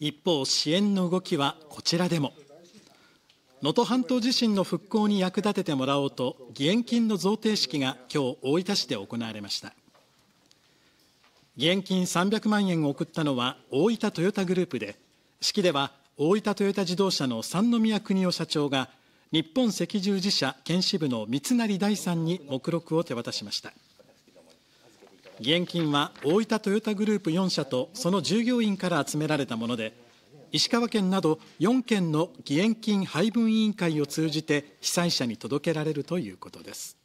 一方、支援の動きはこちらでも能登半島地震の復興に役立ててもらおうと義援金の贈呈式がきょう大分市で行われました義援金300万円を送ったのは大分トヨタグループで式では大分トヨタ自動車の三宮邦夫社長が日本赤十字社検視部の三成大さんに目録を手渡しました。義援金は大分トヨタグループ4社とその従業員から集められたもので石川県など4県の義援金配分委員会を通じて被災者に届けられるということです。